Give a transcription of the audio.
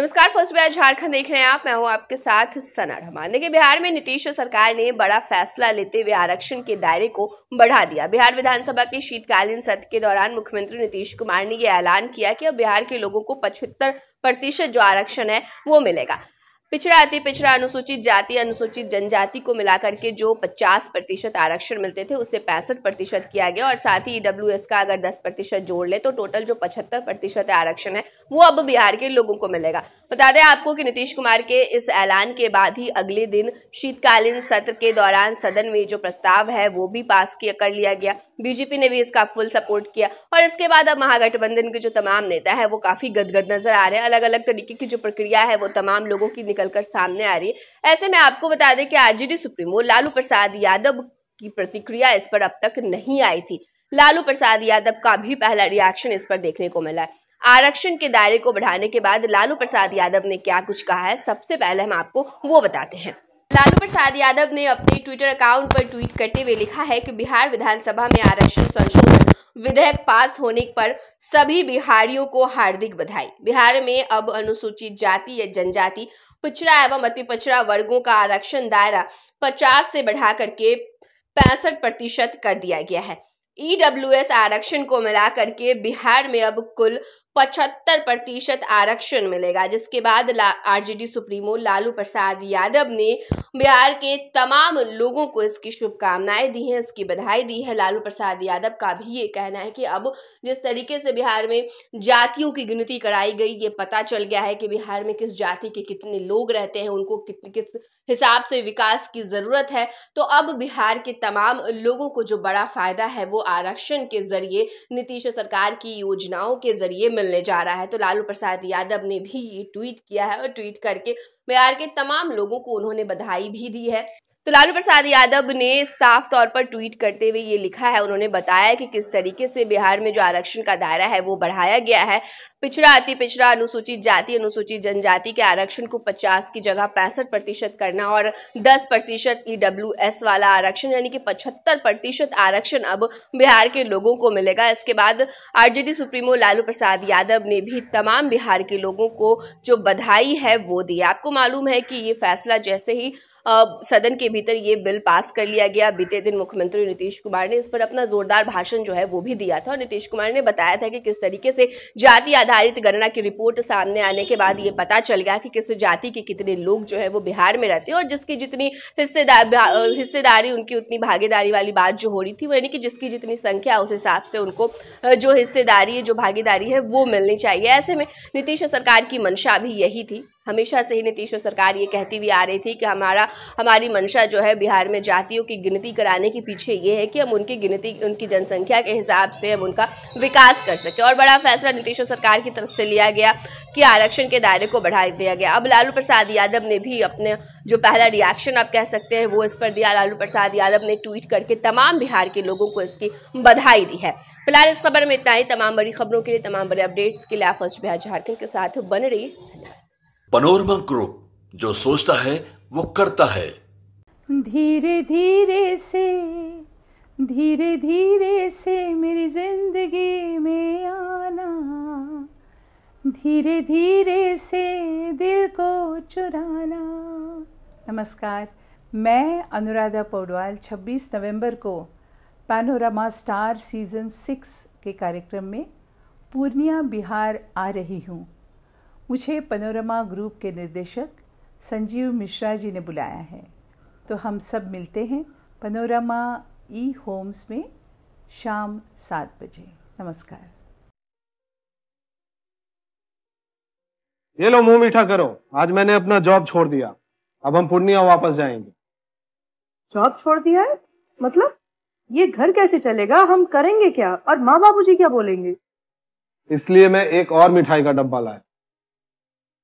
नमस्कार फर्स्ट बिहार झारखंड देख रहे हैं आप मैं हूं आपके साथ सना ढमान देखिए बिहार में नीतीश सरकार ने बड़ा फैसला लेते हुए आरक्षण के दायरे को बढ़ा दिया बिहार विधानसभा के शीतकालीन सत्र के दौरान मुख्यमंत्री नीतीश कुमार ने यह ऐलान किया कि अब बिहार के लोगों को पचहत्तर प्रतिशत जो आरक्षण है वो मिलेगा पिछड़ा अति पिछड़ा अनुसूचित जाति अनुसूचित जनजाति को मिलाकर के जो 50 प्रतिशत आरक्षण मिलते थे उसे पैंसठ प्रतिशत किया गया और साथ ही ई e का अगर 10 प्रतिशत जोड़ ले तो टोटल जो 75 प्रतिशत आरक्षण है वो अब बिहार के लोगों को मिलेगा बता दें आपको कि नीतीश कुमार के इस ऐलान के बाद ही अगले दिन शीतकालीन सत्र के दौरान सदन में जो प्रस्ताव है वो भी पास किया कर लिया गया बीजेपी ने भी इसका फुल सपोर्ट किया और इसके बाद अब महागठबंधन के जो तमाम नेता है वो काफी गदगद नजर आ रहे हैं अलग अलग तरीके की जो प्रक्रिया है वो तमाम लोगों की कर सामने आ रही है ऐसे में आपको बता दें कि आरजेडी सुप्रीमो लालू प्रसाद यादव की प्रतिक्रिया इस पर अब तक नहीं आई थी लालू प्रसाद यादव का भी पहला रिएक्शन इस पर देखने को मिला है आरक्षण के दायरे को बढ़ाने के बाद लालू प्रसाद यादव ने क्या कुछ कहा है सबसे पहले हम आपको वो बताते हैं लालू प्रसाद यादव ने अपने ट्विटर अकाउंट पर ट्वीट करते हुए लिखा है कि बिहार विधानसभा में आरक्षण संशोधन विधेयक पास होने पर सभी बिहारियों को हार्दिक बधाई बिहार में अब अनुसूचित जाति या जनजाति पिछड़ा एवं अति पिछड़ा वर्गों का आरक्षण दायरा 50 से बढ़ा करके पैंसठ प्रतिशत कर दिया गया है ईडब्ल्यूएस e आरक्षण को मिला करके बिहार में अब कुल पचहत्तर प्रतिशत आरक्षण मिलेगा जिसके बाद ला, आरजेडी सुप्रीमो लालू प्रसाद यादव ने बिहार के तमाम लोगों को इसकी शुभकामनाएं दी हैं इसकी बधाई दी है लालू प्रसाद यादव का भी ये कहना है कि अब जिस तरीके से बिहार में जातियों की गिनती कराई गई ये पता चल गया है कि बिहार में किस जाति के कितने लोग रहते हैं उनको कितने किस हिसाब से विकास की ज़रूरत है तो अब बिहार के तमाम लोगों को जो बड़ा फायदा है वो आरक्षण के जरिए नीतीश सरकार की योजनाओं के जरिए मिलने जा रहा है तो लालू प्रसाद यादव ने भी ये ट्वीट किया है और ट्वीट करके बिहार के तमाम लोगों को उन्होंने बधाई भी दी है तो लालू प्रसाद यादव ने साफ तौर पर ट्वीट करते हुए ये लिखा है उन्होंने बताया कि किस तरीके से बिहार में जो आरक्षण का दायरा है वो बढ़ाया गया है पिछड़ा अति पिछड़ा अनुसूचित जाति अनुसूचित जनजाति के आरक्षण को 50 की जगह पैंसठ प्रतिशत करना और 10 प्रतिशत एस e वाला आरक्षण यानी कि 75 प्रतिशत आरक्षण अब बिहार के लोगों को मिलेगा इसके बाद आरजेडी सुप्रीमो लालू प्रसाद यादव ने भी तमाम बिहार के लोगों को जो बधाई है वो दी आपको मालूम है कि ये फैसला जैसे ही सदन के भीतर ये बिल पास कर लिया गया बीते दिन मुख्यमंत्री नीतीश कुमार ने इस पर अपना जोरदार भाषण जो है वो भी दिया था और नीतीश कुमार ने बताया था कि किस तरीके से जाति आधारित गणना की रिपोर्ट सामने आने के बाद ये पता चल गया कि किस जाति के कितने लोग जो है वो बिहार में रहते हैं और जिसकी जितनी हिस्सेदार हिस्सेदारी उनकी उतनी भागीदारी वाली बात जो हो रही थी वो यानी कि जिसकी जितनी संख्या उस हिसाब से उनको जो हिस्सेदारी जो भागीदारी है वो मिलनी चाहिए ऐसे में नीतीश सरकार की मंशा भी यही थी हमेशा से ही नीतीश सरकार ये कहती हुई आ रही थी कि हमारा हमारी मंशा जो है बिहार में जातियों की गिनती कराने के पीछे ये है कि हम उनकी गिनती उनकी जनसंख्या के हिसाब से हम उनका विकास कर सकें और बड़ा फैसला नीतीश सरकार की तरफ से लिया गया कि आरक्षण के दायरे को बढ़ा दिया गया अब लालू प्रसाद यादव ने भी अपने जो पहला रिएक्शन आप कह सकते हैं वो इस पर दिया लालू प्रसाद यादव ने ट्वीट करके तमाम बिहार के लोगों को इसकी बधाई दी है फिलहाल इस खबर में इतना ही तमाम बड़ी खबरों के लिए तमाम बड़े अपडेट्स के लिए आप फर्स्ट बिहार झारखंड के साथ बन रही धन्यवाद पनोरमा ग्रुप जो सोचता है वो करता है धीरे धीरे से धीरे धीरे से मेरी जिंदगी में आना धीरे धीरे से दिल को चुराना नमस्कार मैं अनुराधा पौडवाल 26 नवंबर को पैनोरामा स्टार सीज़न सिक्स के कार्यक्रम में पूर्णिया बिहार आ रही हूँ मुझे पनोरमा ग्रुप के निर्देशक संजीव मिश्रा जी ने बुलाया है तो हम सब मिलते हैं पनोरमा ई होम्स में शाम सात बजे नमस्कार ये लो मुंह मीठा करो आज मैंने अपना जॉब छोड़ दिया अब हम पूर्णिया वापस जाएंगे जॉब छोड़ दिया है मतलब ये घर कैसे चलेगा हम करेंगे क्या और माँ बाबू जी क्या बोलेंगे इसलिए मैं एक और मिठाई का डब्बा लाया